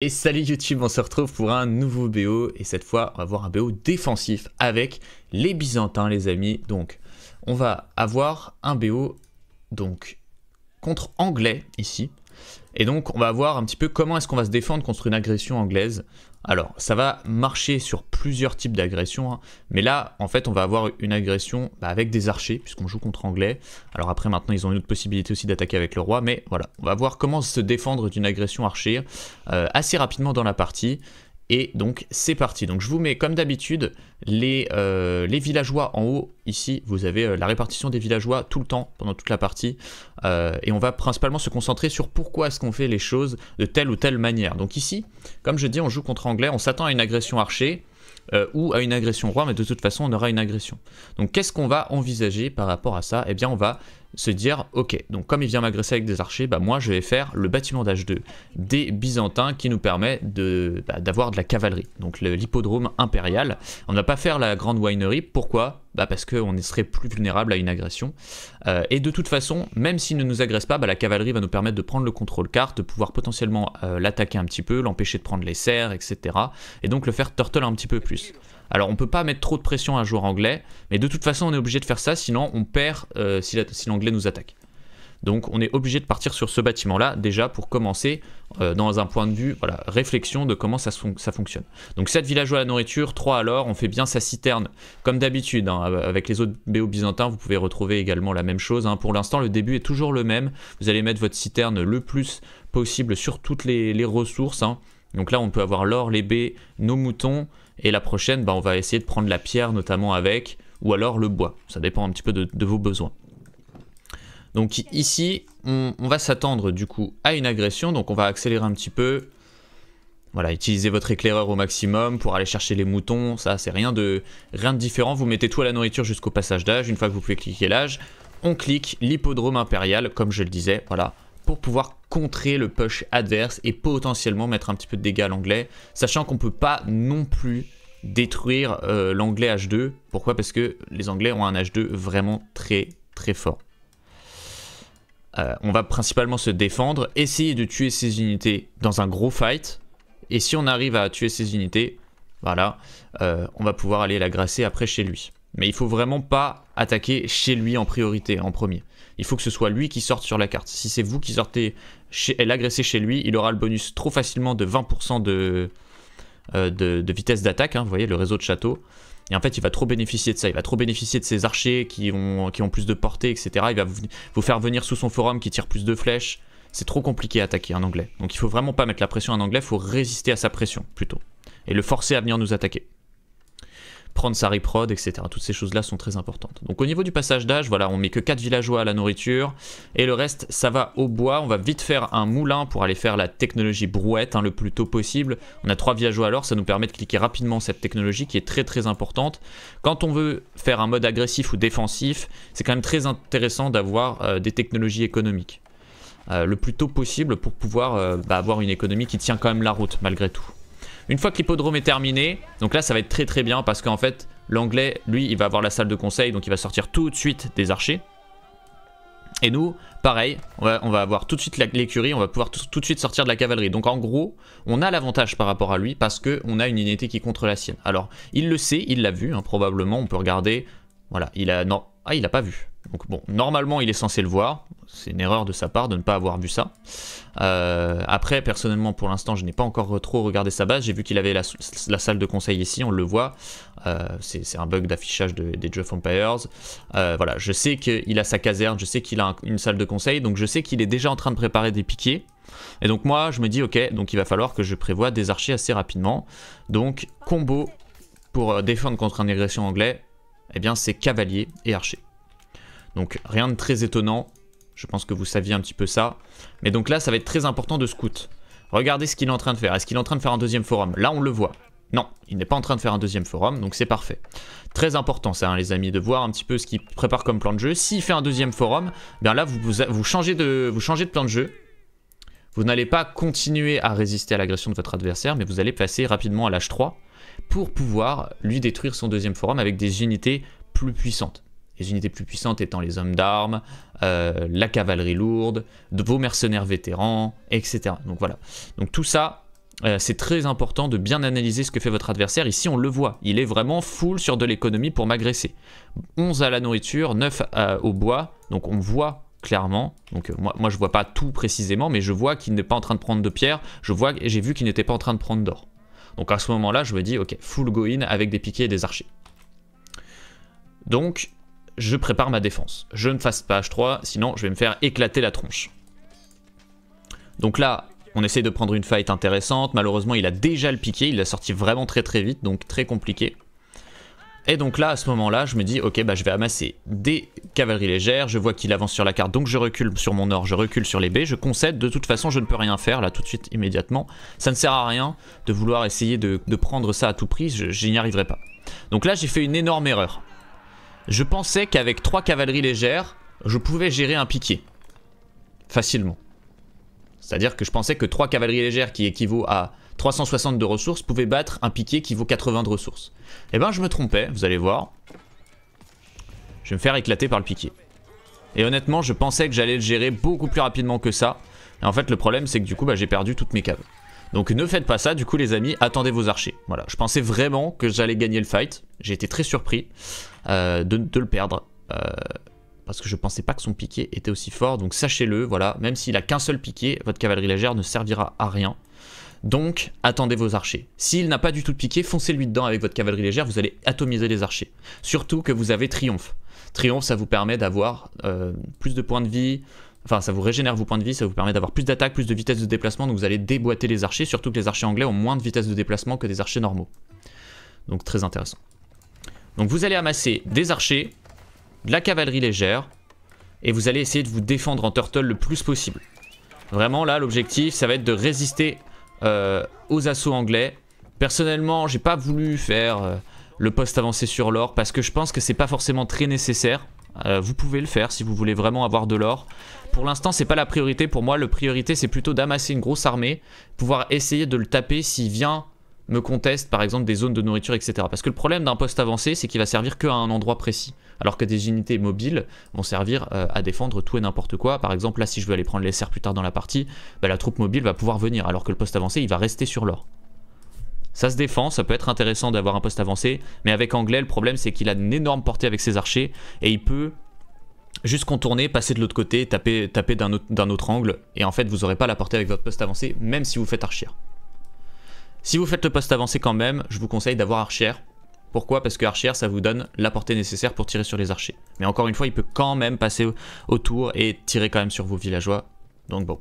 Et salut YouTube, on se retrouve pour un nouveau BO et cette fois on va avoir un BO défensif avec les Byzantins les amis. Donc on va avoir un BO donc contre Anglais ici et donc, on va voir un petit peu comment est-ce qu'on va se défendre contre une agression anglaise. Alors, ça va marcher sur plusieurs types d'agressions, hein. mais là, en fait, on va avoir une agression bah, avec des archers, puisqu'on joue contre anglais. Alors après, maintenant, ils ont une autre possibilité aussi d'attaquer avec le roi, mais voilà, on va voir comment se défendre d'une agression archer euh, assez rapidement dans la partie. Et donc c'est parti. Donc je vous mets comme d'habitude les, euh, les, villageois en haut. Ici vous avez euh, la répartition des villageois tout le temps pendant toute la partie. Euh, et on va principalement se concentrer sur pourquoi est-ce qu'on fait les choses de telle ou telle manière. Donc ici, comme je dis, on joue contre anglais, on s'attend à une agression archer. ou à une agression roi, mais de toute façon on aura une agression. Donc qu'est-ce qu'on va envisager par rapport à ça Eh bien on va se dire ok donc comme il vient m'agresser avec des archers bah moi je vais faire le bâtiment d'âge 2 des byzantins qui nous permet de bah, d'avoir de la cavalerie donc l'hippodrome impérial on n'a va pas faire la grande winery pourquoi bah parce qu'on serait plus vulnérable à une agression euh, et de toute façon même s'il ne nous agresse pas bah, la cavalerie va nous permettre de prendre le contrôle carte de pouvoir potentiellement euh, l'attaquer un petit peu l'empêcher de prendre les serres etc et donc le faire turtle un petit peu plus alors on peut pas mettre trop de pression à un joueur anglais, mais de toute façon on est obligé de faire ça, sinon on perd euh, si l'anglais nous attaque. Donc on est obligé de partir sur ce bâtiment-là déjà pour commencer euh, dans un point de vue, voilà, réflexion de comment ça, fonctionne. Donc 7 villageois à la nourriture, 3 l'or, on fait bien sa citerne comme d'habitude. Hein, avec les autres BO byzantins, vous pouvez retrouver également la même chose. Hein. Pour l'instant, le début est toujours le même. Vous allez mettre votre citerne le plus possible sur toutes les, ressources. Hein. Donc là, on peut avoir l'or, les baies, nos moutons, et la prochaine, bah, on va essayer de prendre la pierre notamment avec, ou alors le bois. Ça dépend un petit peu de, vos besoins. Donc ici, on, va s'attendre du coup à une agression, donc on va accélérer un petit peu. Voilà, utilisez votre éclaireur au maximum pour aller chercher les moutons, ça c'est rien de, rien de différent. Vous mettez tout à la nourriture jusqu'au passage d'âge, une fois que vous pouvez cliquer l'âge, on clique l'hippodrome impérial, comme je le disais, voilà pour pouvoir contrer le push adverse et potentiellement mettre un petit peu de dégâts à l'anglais, sachant qu'on peut pas non plus détruire euh, l'anglais H2. Pourquoi Parce que les anglais ont un H2 vraiment très très fort. Euh, on va principalement se défendre, essayer de tuer ses unités dans un gros fight. Et si on arrive à tuer ses unités, voilà, euh, on va pouvoir aller la après chez lui. Mais il faut vraiment pas attaquer chez lui en priorité, en premier. Il faut que ce soit lui qui sorte sur la carte. Si c'est vous qui sortez chez, l'agressé chez lui, il aura le bonus trop facilement de 20% euh, de, de, vitesse d'attaque. Hein, vous voyez, le réseau de château. Et en fait, il va trop bénéficier de ça. Il va trop bénéficier de ses archers qui ont, qui ont plus de portée, etc. Il va vous, faire venir sous son forum qui tire plus de flèches. C'est trop compliqué à attaquer un anglais. Donc il faut vraiment pas mettre la pression en anglais, il faut résister à sa pression plutôt. Et le forcer à venir nous attaquer prendre sa riprod etc. Toutes ces choses-là sont très importantes. Donc au niveau du passage d'âge, voilà, on met que quatre villageois à la nourriture, et le reste, ça va au bois. On va vite faire un moulin pour aller faire la technologie brouette hein, le plus tôt possible. On a 3 villageois alors, ça nous permet de cliquer rapidement cette technologie qui est très très importante. Quand on veut faire un mode agressif ou défensif, c'est quand même très intéressant d'avoir euh, des technologies économiques. Euh, le plus tôt possible pour pouvoir euh, bah, avoir une économie qui tient quand même la route malgré tout. Une fois que l'hippodrome est terminé, donc là ça va être très très bien parce qu'en fait l'anglais, lui, il va avoir la salle de conseil, donc il va sortir tout de suite des archers. Et nous, pareil, on va, avoir tout de suite l'écurie, on va pouvoir tout de suite sortir de la cavalerie. Donc en gros, on a l'avantage par rapport à lui parce qu'on a une unité qui contre la sienne. Alors, il le sait, il l'a vu, hein, probablement, on peut regarder. Voilà, il a... Non, ah, il a pas vu. Donc bon, normalement, il est censé le voir c'est une erreur de sa part de ne pas avoir vu ça. Euh, après, personnellement, pour l'instant, je n'ai pas encore trop regardé sa base. J'ai vu qu'il avait la, salle de conseil ici, on le voit. Euh, c'est un bug d'affichage des Jeff Empires. Euh, voilà, je sais qu'il a sa caserne, je sais qu'il a une salle de conseil, donc je sais qu'il est déjà en train de préparer des piquets. Et donc moi, je me dis, ok, donc il va falloir que je prévoie des archers assez rapidement. Donc, combo pour défendre contre un agression anglais, eh bien c'est cavalier et archer. Donc rien de très étonnant, je pense que vous saviez un petit peu ça. Mais donc là, ça va être très important de scout. Regardez ce qu'il est en train de faire. Est-ce qu'il est en train de faire un deuxième forum Là, on le voit. Non, il n'est pas en train de faire un deuxième forum, donc c'est parfait. Très important ça, hein, les amis, de voir un petit peu ce qu'il prépare comme plan de jeu. S'il fait un deuxième forum, bien là, vous, changez de, vous changez de plan de jeu. Vous n'allez pas continuer à résister à l'agression de votre adversaire, mais vous allez passer rapidement à l'H3 pour pouvoir lui détruire son deuxième forum avec des unités plus puissantes les unités plus puissantes étant les hommes d'armes, euh, la cavalerie lourde, de vos mercenaires vétérans, etc. Donc voilà. Donc tout ça, euh, c'est très important de bien analyser ce que fait votre adversaire. Ici, on le voit, il est vraiment full sur de l'économie pour m'agresser. 11 à la nourriture, 9 euh, au bois, donc on voit clairement. Donc moi, moi, je vois pas tout précisément, mais je vois qu'il n'est pas en train de prendre de pierre, je vois, j'ai vu qu'il n'était pas en train de prendre d'or. Donc à ce moment-là, je me dis, ok, full go in avec des piquets et des archers. Donc, je prépare ma défense. Je ne fasse pas H3, sinon je vais me faire éclater la tronche. Donc là, on essaie de prendre une fight intéressante. Malheureusement, il a déjà le piqué. Il l'a sorti vraiment très très vite, donc très compliqué. Et donc là, à ce moment-là, je me dis, ok, bah, je vais amasser des cavaleries légères. Je vois qu'il avance sur la carte, donc je recule sur mon or je recule sur les baies. Je concède, de toute façon, je ne peux rien faire, là, tout de suite, immédiatement. Ça ne sert à rien de vouloir essayer de, prendre ça à tout prix. je n'y arriverai pas. Donc là, j'ai fait une énorme erreur. Je pensais qu'avec 3 cavaleries légères, je pouvais gérer un piqué. Facilement. C'est-à-dire que je pensais que 3 cavaleries légères qui équivaut à 360 de ressources pouvaient battre un piqué qui vaut 80 de ressources. Eh ben je me trompais, vous allez voir. Je vais me faire éclater par le piqué. Et honnêtement, je pensais que j'allais le gérer beaucoup plus rapidement que ça. Et en fait, le problème, c'est que du coup, bah, j'ai perdu toutes mes caves. Donc ne faites pas ça, du coup, les amis, attendez vos archers. Voilà, je pensais vraiment que j'allais gagner le fight. J'ai été très surpris. Euh, de, le perdre. Euh, parce que je pensais pas que son piqué était aussi fort. Donc sachez-le, voilà, même s'il a qu'un seul piqué, votre cavalerie légère ne servira à rien. Donc, attendez vos archers. S'il n'a pas du tout de piqué, foncez-lui dedans avec votre cavalerie légère, vous allez atomiser les archers. Surtout que vous avez triomphe. Triomphe, ça vous permet d'avoir euh, plus de points de vie, enfin ça vous régénère vos points de vie, ça vous permet d'avoir plus d'attaque, plus de vitesse de déplacement, donc vous allez déboîter les archers, surtout que les archers anglais ont moins de vitesse de déplacement que des archers normaux. Donc très intéressant. Donc vous allez amasser des archers, de la cavalerie légère, et vous allez essayer de vous défendre en turtle le plus possible. Vraiment là, l'objectif, ça va être de résister euh, aux assauts anglais. Personnellement, j'ai pas voulu faire euh, le poste avancé sur l'or parce que je pense que c'est pas forcément très nécessaire. Euh, vous pouvez le faire si vous voulez vraiment avoir de l'or. Pour l'instant, c'est pas la priorité pour moi. le priorité, c'est plutôt d'amasser une grosse armée, pouvoir essayer de le taper s'il vient me conteste par exemple des zones de nourriture, etc. Parce que le problème d'un poste avancé, c'est qu'il va servir qu'à un endroit précis, alors que des unités mobiles vont servir euh, à défendre tout et n'importe quoi. Par exemple, là, si je veux aller prendre les serres plus tard dans la partie, bah, la troupe mobile va pouvoir venir, alors que le poste avancé, il va rester sur l'or. Ça se défend, ça peut être intéressant d'avoir un poste avancé, mais avec Anglais, le problème, c'est qu'il a une énorme portée avec ses archers, et il peut juste contourner, passer de l'autre côté, taper, taper d'un autre, autre, angle, et en fait, vous n'aurez pas la portée avec votre poste avancé, même si vous faites archir. Si vous faites le poste avancé quand même, je vous conseille d'avoir archère. Pourquoi Parce que archère, ça vous donne la portée nécessaire pour tirer sur les archers. Mais encore une fois, il peut quand même passer autour et tirer quand même sur vos villageois. Donc bon,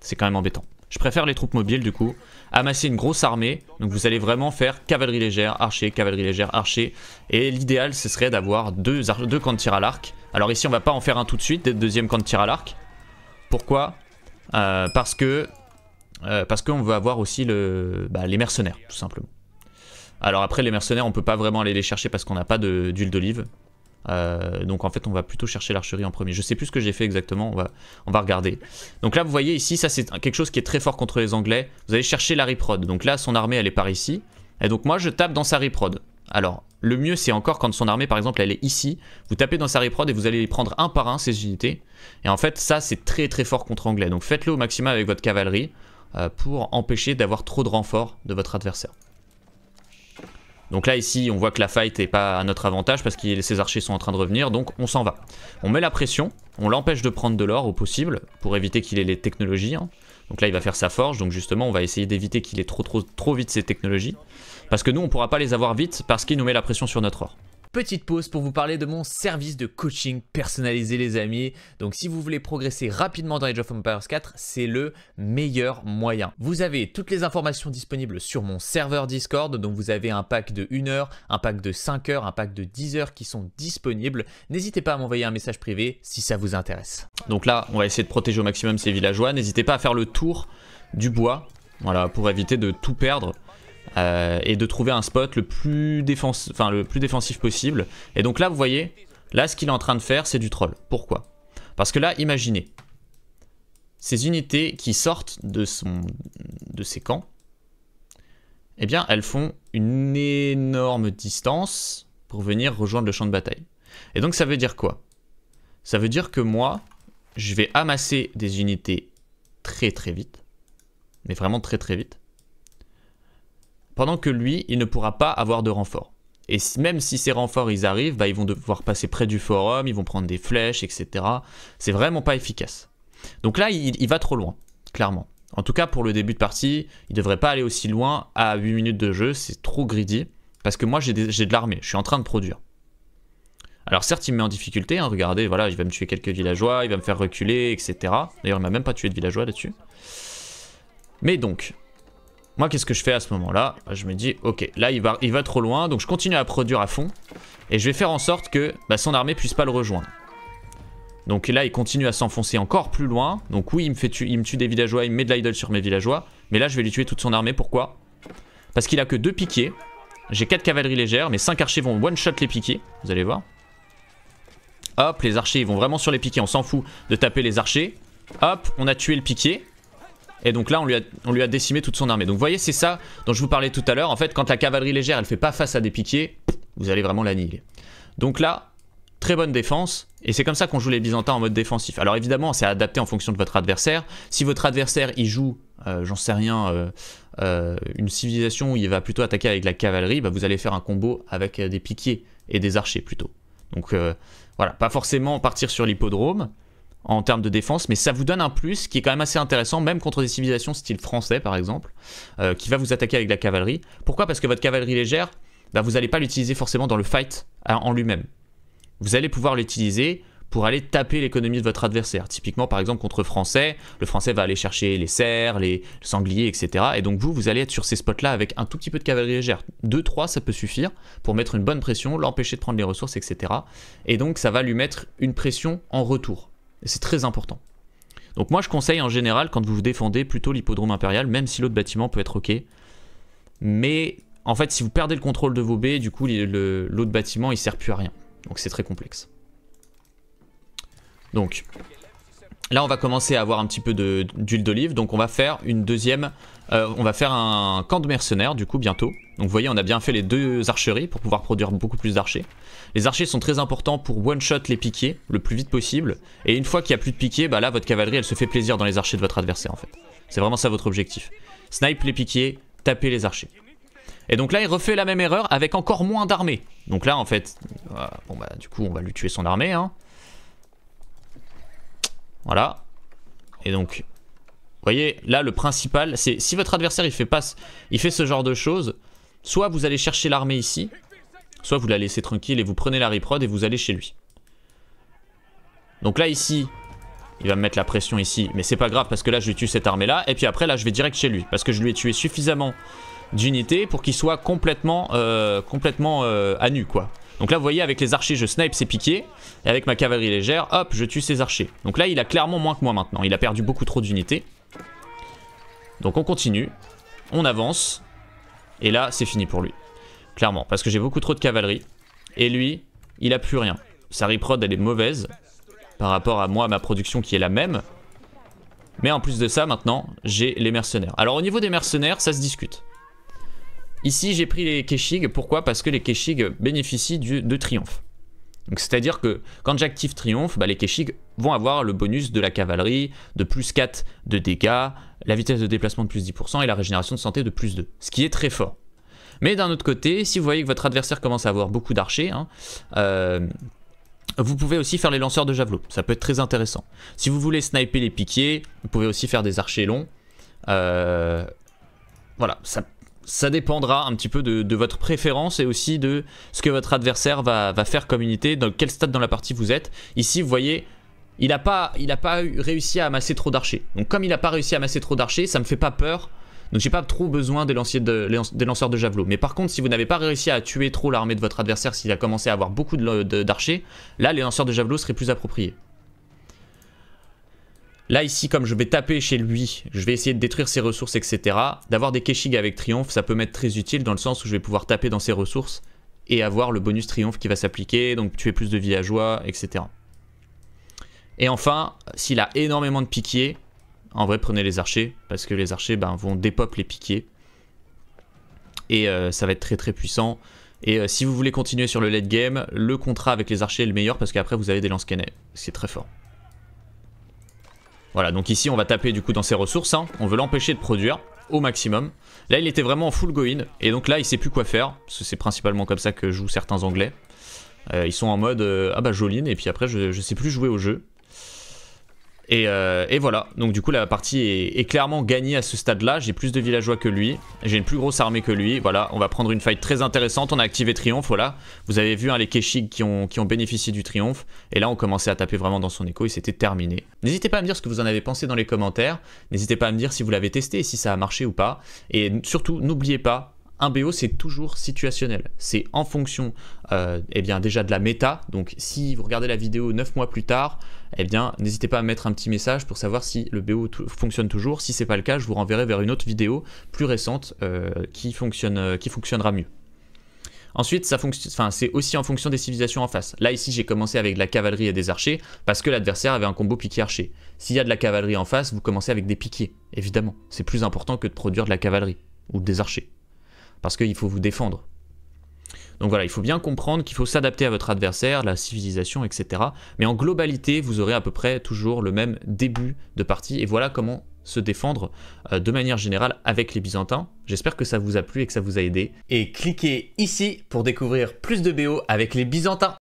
c'est quand même embêtant. Je préfère les troupes mobiles du coup. Amasser une grosse armée, donc vous allez vraiment faire cavalerie légère, archer, cavalerie légère, archer. Et l'idéal, ce serait d'avoir deux, deux camps de tir à l'arc. Alors ici, on va pas en faire un tout de suite, deuxième camp de tir à l'arc. Pourquoi euh, Parce que euh, parce qu'on veut avoir aussi bah, les mercenaires, tout simplement. Alors après, les mercenaires, on peut pas vraiment aller les chercher parce qu'on n'a pas d'huile d'olive. Euh, donc en fait, on va plutôt chercher l'archerie en premier. Je sais plus ce que j'ai fait exactement, on va, on va regarder. Donc là, vous voyez ici, ça c'est quelque chose qui est très fort contre les Anglais. Vous allez chercher la riprod. Donc là, son armée, elle est par ici. Et donc moi, je tape dans sa riprod. Alors, le mieux, c'est encore quand son armée, par exemple, elle est ici. Vous tapez dans sa riprod et vous allez les prendre un par un, ces unités. Et en fait, ça, c'est très très fort contre anglais. Donc faites-le au maximum avec votre cavalerie. Euh, pour empêcher d'avoir trop de renforts de votre adversaire. Donc là ici on voit que la fight n'est pas à notre avantage parce que ses archers sont en train de revenir donc on s'en va. On met la pression, on l'empêche de prendre de l'or au possible pour éviter qu'il ait les technologies. Hein. Donc là il va faire sa forge donc justement on va essayer d'éviter qu'il ait trop, trop, trop vite ses technologies. Parce que nous on pourra pas les avoir vite parce qu'il nous met la pression sur notre or. Petite pause pour vous parler de mon service de coaching personnalisé les amis. Donc si vous voulez progresser rapidement dans Age of Empires 4, c'est le meilleur moyen. Vous avez toutes les informations disponibles sur mon serveur Discord, donc vous avez un pack de 1 heure, un pack de 5 heures, un pack de 10 heures qui sont disponibles. N'hésitez pas à m'envoyer un message privé si ça vous intéresse. Donc là, on va essayer de protéger au maximum ces villageois. N'hésitez pas à faire le tour du bois, voilà, pour éviter de tout perdre. Euh, et de trouver un spot le plus, le plus défensif possible. Et donc là, vous voyez, là, ce qu'il est en train de faire, c'est du troll. Pourquoi Parce que là, imaginez, ces unités qui sortent de, son, de ses camps, eh bien, elles font une énorme distance pour venir rejoindre le champ de bataille. Et donc, ça veut dire quoi Ça veut dire que moi, je vais amasser des unités très très vite, mais vraiment très très vite pendant que lui, il ne pourra pas avoir de renfort. Et même si ces renforts ils arrivent, bah, ils vont devoir passer près du forum, ils vont prendre des flèches, etc. C'est vraiment pas efficace. Donc là, il, va trop loin, clairement. En tout cas, pour le début de partie, il devrait pas aller aussi loin à 8 minutes de jeu, c'est trop greedy. Parce que moi, j'ai de l'armée, je suis en train de produire. Alors certes, il me met en difficulté, hein, regardez, voilà, il va me tuer quelques villageois, il va me faire reculer, etc. D'ailleurs, il m'a même pas tué de villageois là-dessus. Mais donc, moi, qu'est-ce que je fais à ce moment-là bah, Je me dis, ok, là, il va, il va trop loin, donc je continue à produire à fond. Et je vais faire en sorte que bah, son armée puisse pas le rejoindre. Donc là, il continue à s'enfoncer encore plus loin. Donc oui, il me, fait il me tue des villageois, il me met de l'idol sur mes villageois. Mais là, je vais lui tuer toute son armée. Pourquoi Parce qu'il a que deux piquets. J'ai quatre cavaleries légères, mais cinq archers vont one-shot les piquets. Vous allez voir. Hop, les archers, ils vont vraiment sur les piquets. On s'en fout de taper les archers. Hop, on a tué le piquet. Et donc là, on lui, a, décimé toute son armée. Donc vous voyez, c'est ça dont je vous parlais tout à l'heure. En fait, quand la cavalerie légère, elle fait pas face à des piquiers, vous allez vraiment l'annihiler. Donc là, très bonne défense. Et c'est comme ça qu'on joue les Byzantins en mode défensif. Alors évidemment, c'est adapté en fonction de votre adversaire. Si votre adversaire, il joue, euh, j'en sais rien, euh, euh, une civilisation où il va plutôt attaquer avec la cavalerie, bah, vous allez faire un combo avec des piquiers et des archers plutôt. Donc voilà, pas forcément partir sur l'hippodrome, en termes de défense, mais ça vous donne un plus qui est quand même assez intéressant, même contre des civilisations style français par exemple, euh, qui va vous attaquer avec de la cavalerie. Pourquoi Parce que votre cavalerie légère, bah, vous n'allez pas l'utiliser forcément dans le fight en lui-même. Vous allez pouvoir l'utiliser pour aller taper l'économie de votre adversaire. Typiquement, par exemple, contre Français, le Français va aller chercher les cerfs, les sangliers, etc. Et donc vous, vous allez être sur ces spots-là avec un tout petit peu de cavalerie légère. 2-3, ça peut suffire pour mettre une bonne pression, l'empêcher de prendre les ressources, etc. Et donc ça va lui mettre une pression en retour c'est très important. Donc moi je conseille en général quand vous vous défendez plutôt l'hippodrome impérial, même si l'autre bâtiment peut être ok. Mais en fait si vous perdez le contrôle de vos baies, du coup l'autre bâtiment il sert plus à rien. Donc c'est très complexe. Donc là on va commencer à avoir un petit peu d'huile d'olive, donc on va faire une deuxième, euh, on va faire un camp de mercenaires du coup bientôt. Donc vous voyez, on a bien fait les deux archeries pour pouvoir produire beaucoup plus d'archers. Les archers sont très importants pour one-shot les piquets le plus vite possible. Et une fois qu'il n'y a plus de piquiers, bah là, votre cavalerie, elle se fait plaisir dans les archers de votre adversaire, en fait. C'est vraiment ça votre objectif. Snipe les piquets, taper les archers. Et donc là, il refait la même erreur avec encore moins d'armées. Donc là, en fait, bon bah du coup, on va lui tuer son armée. Hein. Voilà. Et donc, vous voyez, là, le principal, c'est si votre adversaire, il fait, passe, il fait ce genre de choses, Soit vous allez chercher l'armée ici, soit vous la laissez tranquille et vous prenez la riprod et vous allez chez lui. Donc là ici, il va me mettre la pression ici, mais c'est pas grave parce que là je lui tue cette armée là, et puis après là je vais direct chez lui, parce que je lui ai tué suffisamment d'unités pour qu'il soit complètement, euh, complètement euh, à nu quoi. Donc là vous voyez avec les archers je snipe ses piquets, et avec ma cavalerie légère, hop je tue ses archers. Donc là il a clairement moins que moi maintenant, il a perdu beaucoup trop d'unités. Donc on continue, on avance, et là, c'est fini pour lui. Clairement, parce que j'ai beaucoup trop de cavalerie. Et lui, il a plus rien. Sa riprod, elle est mauvaise par rapport à moi, ma production qui est la même. Mais en plus de ça, maintenant, j'ai les mercenaires. Alors au niveau des mercenaires, ça se discute. Ici, j'ai pris les Keshig. Pourquoi Parce que les Keshig bénéficient du, de triomphe. Donc c'est-à-dire que quand j'active triomphe, bah, les Keshig vont avoir le bonus de la cavalerie de plus 4 de dégâts, la vitesse de déplacement de plus 10% et la régénération de santé de plus 2, ce qui est très fort. Mais d'un autre côté, si vous voyez que votre adversaire commence à avoir beaucoup d'archers, hein, euh, vous pouvez aussi faire les lanceurs de javelot, ça peut être très intéressant. Si vous voulez sniper les piquiers, vous pouvez aussi faire des archers longs. Euh, voilà, ça ça dépendra un petit peu de, votre préférence et aussi de ce que votre adversaire va, faire comme unité, dans quel stade dans la partie vous êtes. Ici, vous voyez, il n'a pas, il pas réussi à amasser trop d'archers. Donc comme il n'a pas réussi à amasser trop d'archers, ça ne me fait pas peur. Donc j'ai pas trop besoin des, de, des lanceurs de javelot. Mais par contre, si vous n'avez pas réussi à tuer trop l'armée de votre adversaire, s'il a commencé à avoir beaucoup d'archers, là les lanceurs de javelot seraient plus appropriés. Là, ici, comme je vais taper chez lui, je vais essayer de détruire ses ressources, etc. D'avoir des Keshig avec triomphe, ça peut m'être très utile dans le sens où je vais pouvoir taper dans ses ressources et avoir le bonus triomphe qui va s'appliquer, donc tuer plus de villageois, etc. Et enfin, s'il a énormément de piquiers, en vrai prenez les archers, parce que les archers ben, vont dépop les piquiers. Et euh, ça va être très très puissant. Et euh, si vous voulez continuer sur le late game, le contrat avec les archers est le meilleur parce qu'après vous avez des lance-canets. C'est très fort. Voilà, donc ici on va taper du coup dans ses ressources, hein. on veut l'empêcher de produire au maximum. Là il était vraiment en full go et donc là il sait plus quoi faire, parce que c'est principalement comme ça que jouent certains anglais. Euh, ils sont en mode euh, ah bah Joline, et puis après je, je sais plus jouer au jeu. Euh, et, voilà, donc du coup la partie est, clairement gagnée à ce stade-là, j'ai plus de villageois que lui, j'ai une plus grosse armée que lui, voilà, on va prendre une fight très intéressante, on a activé Triomphe, voilà, vous avez vu hein, les Keshig qui ont, bénéficié du Triomphe, et là on commençait à taper vraiment dans son écho et c'était terminé. N'hésitez pas à me dire ce que vous en avez pensé dans les commentaires, n'hésitez pas à me dire si vous l'avez testé, et si ça a marché ou pas, et surtout n'oubliez pas, un BO, c'est toujours situationnel. C'est en fonction euh, eh bien, déjà de la méta. Donc, si vous regardez la vidéo 9 mois plus tard, eh bien, n'hésitez pas à mettre un petit message pour savoir si le BO fonctionne toujours. Si c'est pas le cas, je vous renverrai vers une autre vidéo plus récente euh, qui, fonctionne, euh, qui fonctionnera mieux. Ensuite, c'est aussi en fonction des civilisations en face. Là, ici, j'ai commencé avec de la cavalerie et des archers parce que l'adversaire avait un combo piqué archer S'il y a de la cavalerie en face, vous commencez avec des piquiers, évidemment. C'est plus important que de produire de la cavalerie ou des archers parce qu'il faut vous défendre. Donc voilà, il faut bien comprendre qu'il faut s'adapter à votre adversaire, la civilisation, etc. Mais en globalité, vous aurez à peu près toujours le même début de partie. Et voilà comment se défendre euh, de manière générale avec les Byzantins. J'espère que ça vous a plu et que ça vous a aidé. Et cliquez ici pour découvrir plus de BO avec les Byzantins.